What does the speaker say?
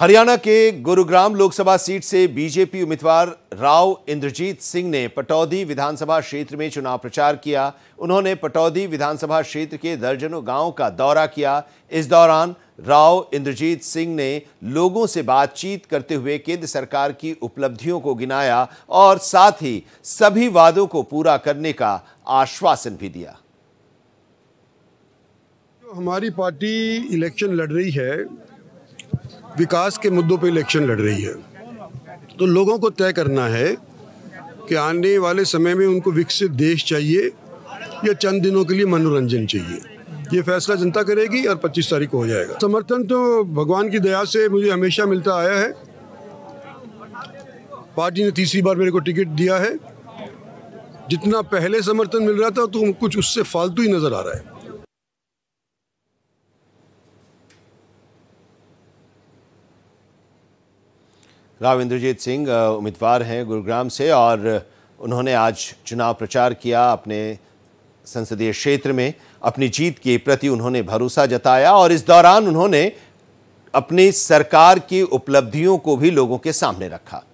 हरियाणा के गुरुग्राम लोकसभा सीट से बीजेपी उम्मीदवार राव इंद्रजीत सिंह ने पटौदी विधानसभा क्षेत्र में चुनाव प्रचार किया उन्होंने पटौदी विधानसभा क्षेत्र के दर्जनों गांव का दौरा किया इस दौरान राव इंद्रजीत सिंह ने लोगों से बातचीत करते हुए केंद्र सरकार की उपलब्धियों को गिनाया और साथ ही सभी वादों को पूरा करने का आश्वासन भी दिया हमारी पार्टी इलेक्शन लड़ रही है विकास के मुद्दों पर इलेक्शन लड़ रही है तो लोगों को तय करना है कि आने वाले समय में उनको विकसित देश चाहिए या चंद दिनों के लिए मनोरंजन चाहिए ये फैसला जनता करेगी और 25 तारीख को हो जाएगा समर्थन तो भगवान की दया से मुझे हमेशा मिलता आया है पार्टी ने तीसरी बार मेरे को टिकट दिया है जितना पहले समर्थन मिल रहा था तो कुछ उससे फालतू ही नज़र आ रहा है राव इंद्रजीत सिंह उम्मीदवार हैं गुरुग्राम से और उन्होंने आज चुनाव प्रचार किया अपने संसदीय क्षेत्र में अपनी जीत के प्रति उन्होंने भरोसा जताया और इस दौरान उन्होंने अपनी सरकार की उपलब्धियों को भी लोगों के सामने रखा